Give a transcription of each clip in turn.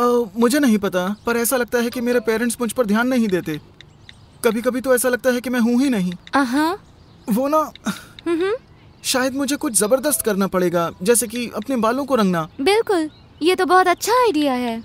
मुझे नहीं पता पर ऐसा लगता है कि मेरे पेरेंट्स मुझ पर ध्यान नहीं देते कभी कभी तो ऐसा लगता है कि मैं हूँ ही नहीं वो ना हम्म। शायद मुझे कुछ जबरदस्त करना पड़ेगा जैसे कि अपने बालों को रंगना बिल्कुल ये तो बहुत अच्छा आइडिया है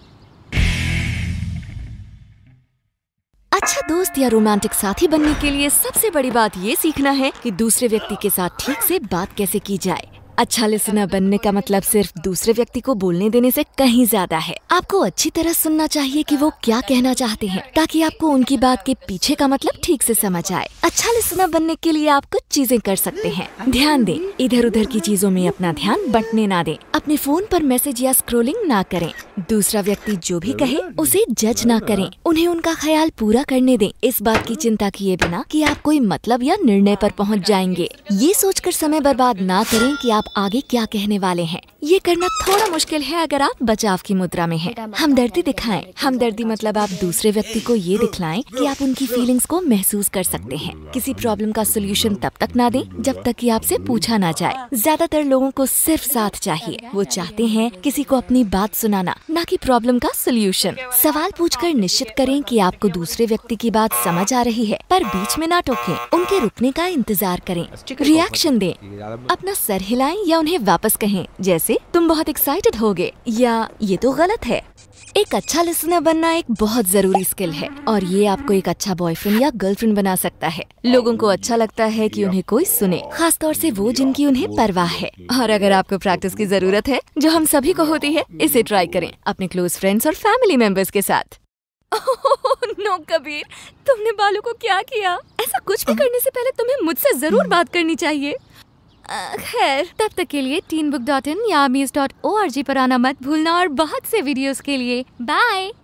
अच्छा दोस्त या रोमांटिक साथी बनने के लिए सबसे बड़ी बात ये सीखना है कि दूसरे व्यक्ति के साथ ठीक से बात कैसे की जाए अच्छा लिसनर बनने का मतलब सिर्फ दूसरे व्यक्ति को बोलने देने से कहीं ज्यादा है आपको अच्छी तरह सुनना चाहिए कि वो क्या कहना चाहते हैं ताकि आपको उनकी बात के पीछे का मतलब ठीक से समझ आए अच्छा लिसनर बनने के लिए आप कुछ चीजें कर सकते हैं ध्यान दें इधर उधर की चीजों में अपना ध्यान बंटने ना दें अपने फोन पर मैसेज या स्क्रोलिंग ना करें दूसरा व्यक्ति जो भी कहे उसे जज ना करें उन्हें उनका ख्याल पूरा करने दें इस बात की चिंता किए बिना कि आप कोई मतलब या निर्णय पर पहुंच जाएंगे ये सोचकर समय बर्बाद ना करें कि आप आप आगे क्या कहने वाले हैं ये करना थोड़ा मुश्किल है अगर आप बचाव की मुद्रा में हैं। हमदर्दी दिखाएं। हमदर्दी मतलब आप दूसरे व्यक्ति को ये दिखलाएं कि आप उनकी फीलिंग्स को महसूस कर सकते हैं किसी प्रॉब्लम का सोल्यूशन तब तक ना दें जब तक कि आपसे पूछा ना जाए ज्यादातर लोगों को सिर्फ साथ चाहिए वो चाहते हैं किसी को अपनी बात सुनाना न की प्रॉब्लम का सोल्यूशन सवाल पूछ कर निश्चित करें कि आपको दूसरे व्यक्ति की बात समझ आ रही है पर बीच में ना टोकें उनके रुकने का इंतजार करें रिएक्शन दें अपना सर हिलाएं या उन्हें वापस कहें जैसे से तुम बहुत एक्साइटेड होगे या ये तो गलत है एक अच्छा लिसनर बनना एक बहुत जरूरी स्किल है और ये आपको एक अच्छा बॉयफ्रेंड या गर्लफ्रेंड बना सकता है लोगों को अच्छा लगता है कि उन्हें कोई सुने खास तौर से वो जिनकी उन्हें परवाह है और अगर आपको प्रैक्टिस की जरूरत है जो हम सभी को होती है इसे ट्राई करें अपने क्लोज फ्रेंड्स और फैमिली मेंबर्स के साथ नो कबीर तुमने बालों को क्या किया ऐसा कुछ भी करने से पहले तुम्हें मुझसे जरूर बात करनी चाहिए खैर तब तक के लिए टीन बुक डॉट इन या अमीज डॉट ओ आर जी पर आना मत भूलना और बहुत से वीडियोस के लिए बाय